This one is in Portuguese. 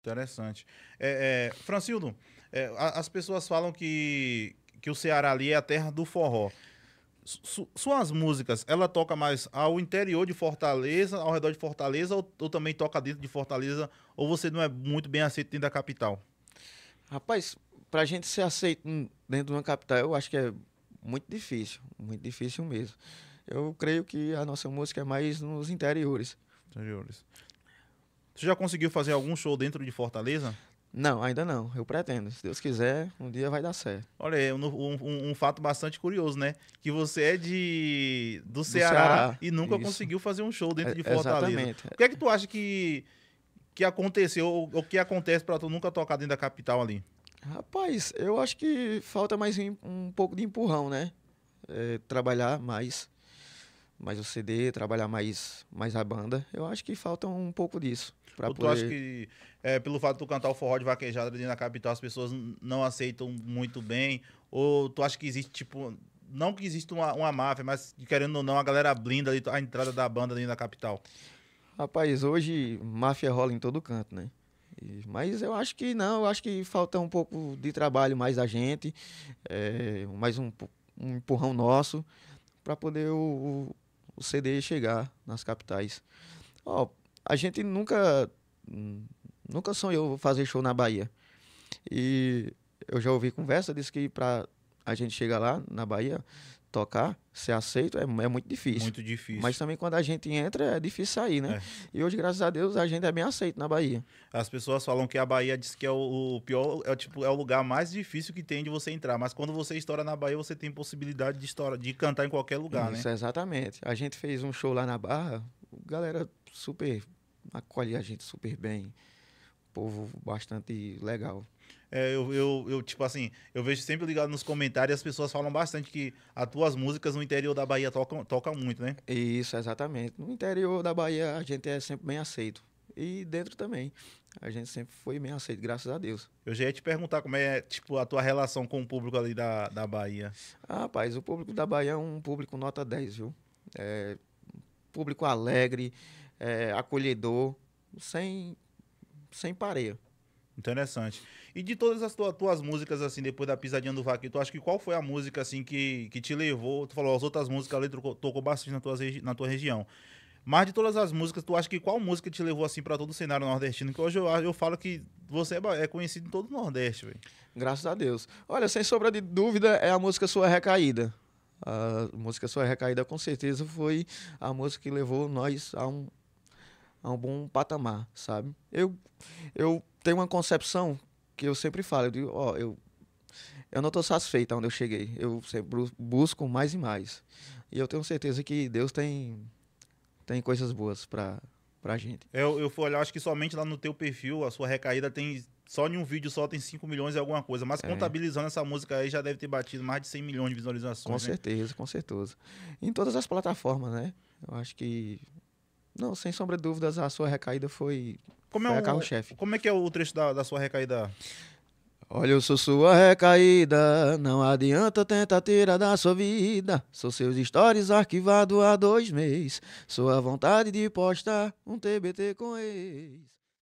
Interessante. É, é, Francildo, é, as pessoas falam que, que o Ceará ali é a terra do forró. Su, suas músicas, ela toca mais ao interior de Fortaleza, ao redor de Fortaleza, ou, ou, também toca dentro de Fortaleza, ou você não é muito bem aceito dentro da capital? Rapaz, pra gente ser aceito dentro de uma capital, eu acho que é muito difícil, muito difícil mesmo. Eu creio que a nossa música é mais nos interiores. Interiores. Tu já conseguiu fazer algum show dentro de Fortaleza? Não, ainda não. Eu pretendo. Se Deus quiser, um dia vai dar certo. Olha, um, um, um fato bastante curioso, né? Que você é de do, do Ceará, Ceará, e nunca Isso. conseguiu fazer um show dentro é, de Fortaleza. Exatamente. O que é que tu acha que, que aconteceu ou, o que acontece para tu nunca tocar dentro da capital ali? Rapaz, eu acho que falta mais um, um pouco de empurrão, né? É, trabalhar mais mais o CD, trabalhar mais, mais a banda. Eu acho que falta um pouco disso. Pra tu poder... acha que, é, pelo fato de tu cantar o forró de vaquejada ali na capital, as pessoas não aceitam muito bem? Ou tu acha que existe, tipo, não que exista uma, uma máfia, mas querendo ou não, a galera blinda ali a entrada da banda ali na capital? Rapaz, hoje máfia rola em todo canto, né? E, mas eu acho que não, eu acho que falta um pouco de trabalho mais da gente, é, mais um, um empurrão nosso, para poder o, o CD chegar nas capitais. Ó, a gente nunca nunca sonhou fazer show na Bahia. E eu já ouvi conversa, disse que para a gente chegar lá na Bahia, tocar, ser aceito é, é muito difícil. Muito difícil. Mas também quando a gente entra, é difícil sair, né? É. E hoje, graças a Deus, a gente é bem aceito na Bahia. As pessoas falam que a Bahia diz que é o, o pior, é, tipo, é o lugar mais difícil que tem de você entrar. Mas quando você estoura na Bahia, você tem possibilidade de, estoura, de cantar em qualquer lugar, Isso, né? exatamente. A gente fez um show lá na Barra, galera super acolhe a gente super bem povo bastante legal. É, eu, eu, eu, tipo assim, eu vejo sempre ligado nos comentários as pessoas falam bastante que as tuas músicas no interior da Bahia tocam, tocam muito, né? Isso, exatamente. No interior da Bahia a gente é sempre bem aceito. E dentro também. A gente sempre foi bem aceito, graças a Deus. Eu já ia te perguntar como é, tipo, a tua relação com o público ali da, da Bahia. Ah, rapaz, o público da Bahia é um público nota 10, viu? É, público alegre, é, acolhedor, sem sem pareio. Interessante. E de todas as tuas, tuas, músicas, assim, depois da pisadinha do Vaquinho, tu acha que qual foi a música, assim, que, que te levou? Tu falou, as outras músicas ali tocou, tocou bastante na tua, na tua região. Mas de todas as músicas, tu acha que qual música te levou, assim, para todo o cenário nordestino? Que hoje eu, eu falo que você é, é conhecido em todo o Nordeste, velho. Graças a Deus. Olha, sem sobra de dúvida, é a música Sua Recaída. A música Sua Recaída, com certeza, foi a música que levou nós a um a um bom patamar, sabe? Eu, eu tenho uma concepção que eu sempre falo, eu digo, ó, eu, eu não estou satisfeito onde eu cheguei, eu sempre busco mais e mais. E eu tenho certeza que Deus tem, tem coisas boas para pra gente. Eu, eu fui olhar, acho que somente lá no teu perfil, a sua recaída tem, só em um vídeo só tem 5 milhões e alguma coisa, mas é. contabilizando essa música aí já deve ter batido mais de 100 milhões de visualizações. Com né? certeza, com certeza. Em todas as plataformas, né? Eu acho que não, sem sombra de dúvidas, a sua recaída foi, como foi é o, carro-chefe. Como é que é o trecho da, da sua recaída? Olha, eu sou sua recaída, não adianta tentar tirar da sua vida. Sou seus stories arquivado há dois meses, sua vontade de postar um TBT com ex.